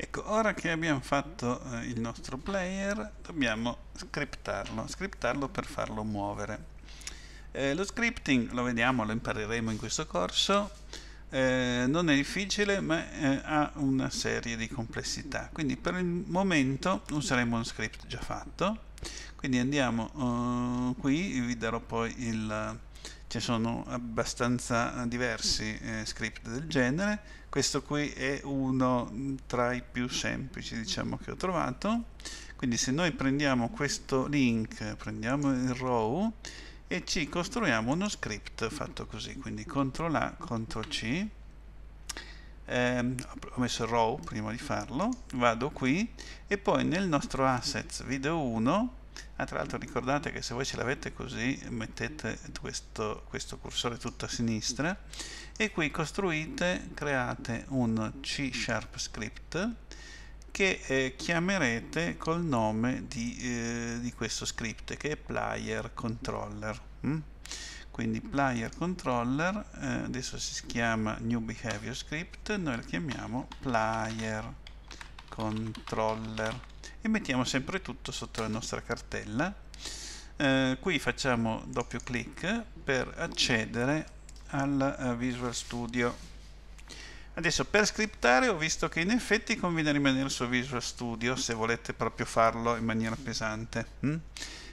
Ecco, ora che abbiamo fatto eh, il nostro player, dobbiamo scriptarlo, scriptarlo per farlo muovere. Eh, lo scripting lo vediamo, lo impareremo in questo corso, eh, non è difficile ma eh, ha una serie di complessità, quindi per il momento useremo un script già fatto, quindi andiamo eh, qui, vi darò poi il, ce ne sono abbastanza eh, diversi mm. eh, script del genere questo qui è uno tra i più semplici diciamo che ho trovato quindi se noi prendiamo questo link prendiamo il row e ci costruiamo uno script fatto così quindi CTRL A, CTRL C eh, ho messo row prima di farlo vado qui e poi nel nostro assets video 1 Ah, tra l'altro ricordate che se voi ce l'avete così mettete questo, questo cursore tutto a sinistra e qui costruite, create un C Sharp script che eh, chiamerete col nome di, eh, di, questo script che è player controller mm? quindi player controller eh, adesso si chiama new behavior script noi lo chiamiamo player controller e mettiamo sempre tutto sotto la nostra cartella eh, qui facciamo doppio clic per accedere al eh, Visual Studio adesso per scriptare ho visto che in effetti conviene rimanere su Visual Studio se volete proprio farlo in maniera pesante mm?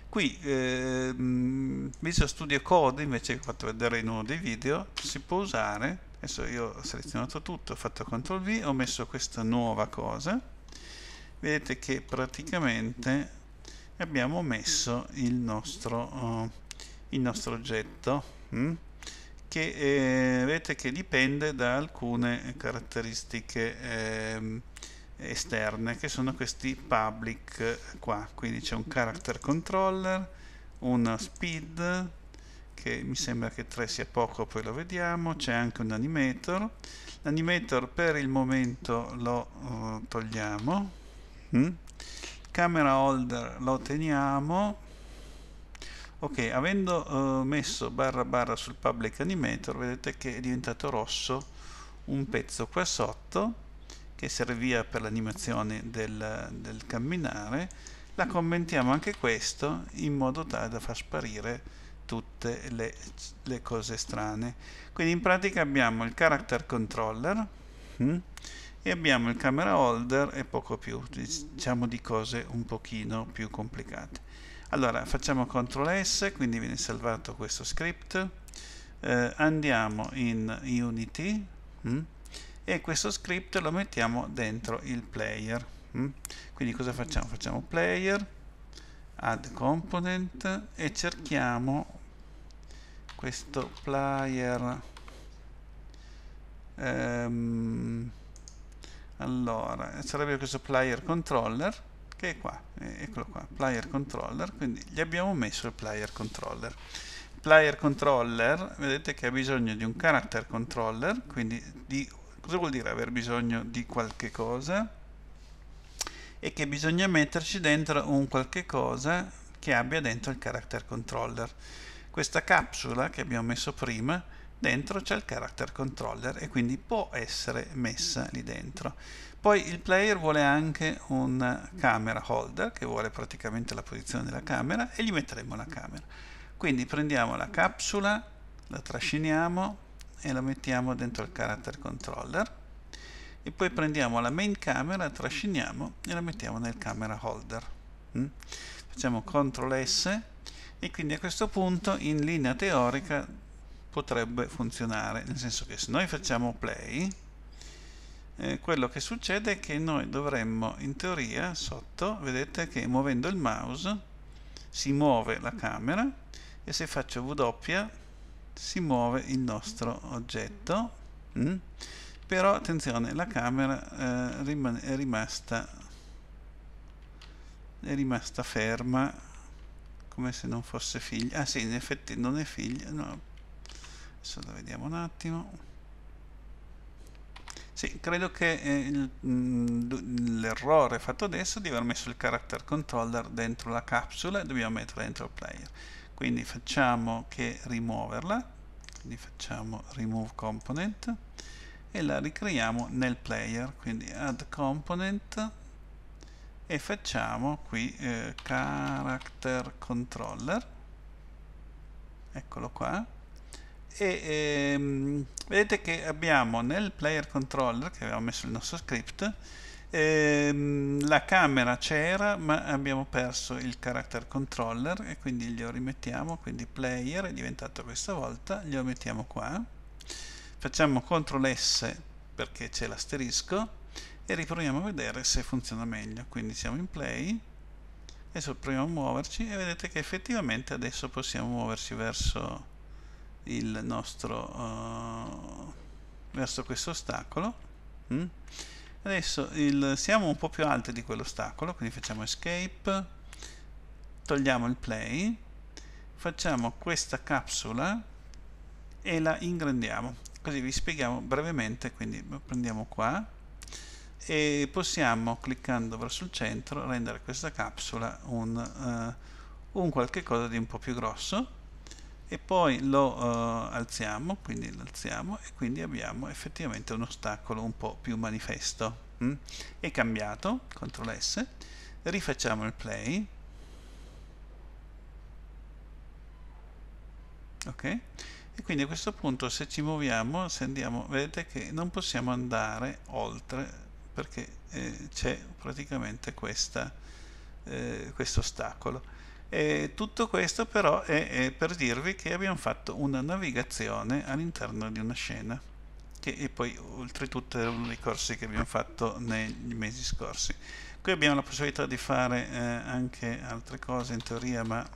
qui eh, Visual Studio Code invece che ho fatto vedere in uno dei video si può usare adesso io ho selezionato tutto ho fatto CTRL V ho messo questa nuova cosa vedete che praticamente abbiamo messo il nostro, uh, il nostro oggetto hm? che eh, vedete che dipende da alcune caratteristiche eh, esterne che sono questi public qua quindi c'è un character controller una speed che mi sembra che 3 sia poco poi lo vediamo c'è anche un animator l'animator per il momento lo uh, togliamo Mm-hmm. Camera holder lo teniamo. Ok, avendo eh, messo barra barra sul public animator, vedete che è diventato rosso un pezzo qua sotto che serviva per l'animazione del, del camminare. La commentiamo anche questo in modo tale da far sparire tutte le, le, cose strane. Quindi in pratica abbiamo il character controller hm, e abbiamo il camera holder e poco più, diciamo di cose un pochino più complicate. Allora facciamo CTRL S, quindi viene salvato questo script, eh, andiamo in Unity mh? Mm, e questo script lo mettiamo dentro il player. Mh? Mm. Quindi cosa facciamo? Facciamo player, add component e cerchiamo questo player. Um, allora sarebbe questo player controller che è qua eh, eccolo qua player controller quindi gli abbiamo messo il player controller player controller vedete che ha bisogno di un character controller quindi di cosa vuol dire aver bisogno di qualche cosa e che bisogna metterci dentro un qualche cosa che abbia dentro il character controller questa capsula che abbiamo messo prima dentro c'è il character controller e quindi può essere messa lì dentro. Poi il player vuole anche un camera holder che vuole praticamente la posizione della camera e gli metteremo la camera. Quindi prendiamo la capsula, la trasciniamo e la mettiamo dentro il character controller e poi prendiamo la main camera, trasciniamo e la mettiamo nel camera holder. Mm? Facciamo CTRL S e quindi a questo punto in linea teorica potrebbe funzionare, nel senso che se noi facciamo play, eh, quello che succede è che noi dovremmo in teoria sotto, vedete che muovendo il mouse si muove la camera e se faccio W si muove il nostro oggetto, mm? però attenzione la camera eh, rim è, rimasta, è rimasta ferma come se non fosse figlia, ah sì in effetti non è figlia, no adesso lo vediamo un attimo sì, credo che eh, mm, l'errore fatto adesso di aver messo il character controller dentro la capsula e dobbiamo metterla dentro il player quindi facciamo che rimuoverla quindi facciamo remove component e la ricreiamo nel player quindi add component e facciamo qui eh, character controller eccolo qua e ehm, vedete che abbiamo nel player controller che avevamo messo il nostro script ehm, la camera c'era ma abbiamo perso il character controller e quindi glielo rimettiamo quindi player è diventato questa volta glielo mettiamo qua facciamo CTRL S perché c'è l'asterisco e riproviamo a vedere se funziona meglio quindi siamo in play adesso proviamo a muoverci e vedete che effettivamente adesso possiamo muoverci verso il nostro uh, verso questo ostacolo mm? adesso il, siamo un po' più alti di quell'ostacolo quindi facciamo escape togliamo il play facciamo questa capsula e la ingrandiamo così vi spieghiamo brevemente quindi prendiamo qua e possiamo cliccando verso il centro rendere questa capsula un, uh, un qualche cosa di un po' più grosso e poi lo uh, alziamo, quindi lo alziamo e quindi abbiamo effettivamente un ostacolo un po' più manifesto. Mm? È cambiato, CTRL S, rifacciamo il play, ok? E quindi a questo punto se ci muoviamo, se andiamo, vedete che non possiamo andare oltre perché eh, c'è praticamente questa, eh, questo ostacolo e tutto questo però è, è, per dirvi che abbiamo fatto una navigazione all'interno di una scena che, è poi oltretutto è uno dei corsi che abbiamo fatto nei mesi scorsi. Qui abbiamo la possibilità di fare eh, anche altre cose in teoria ma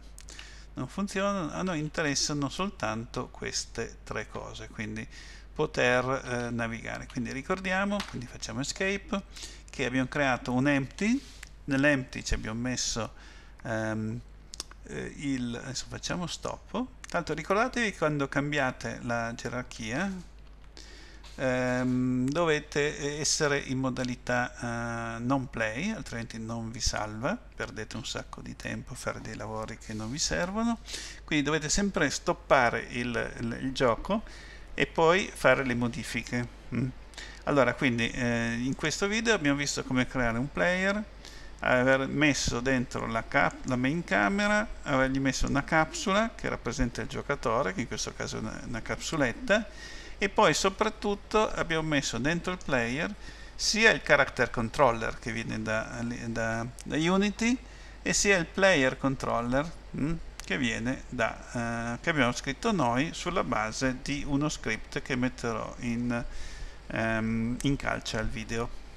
non funzionano, a noi interessano soltanto queste tre cose, quindi poter eh, navigare. Quindi ricordiamo, quindi facciamo escape, che abbiamo creato un empty, nell'empty ci abbiamo messo um, eh, il... adesso facciamo stop. Tanto ricordatevi quando cambiate la gerarchia ehm, dovete essere in modalità eh, non play, altrimenti non vi salva, perdete un sacco di tempo a fare dei lavori che non vi servono, quindi dovete sempre stoppare il, il, il gioco e poi fare le modifiche. Mm. Allora, quindi eh, in questo video abbiamo visto come creare un player, aver messo dentro la, cap- la main camera, avergli messo una capsula che rappresenta il giocatore, che in questo caso è una, una capsuletta, e poi soprattutto abbiamo messo dentro il player sia il character controller che viene da, da, da Unity e sia il player controller mh, mm, che, viene da, eh, che abbiamo scritto noi sulla base di uno script che metterò in, ehm, in calce al video.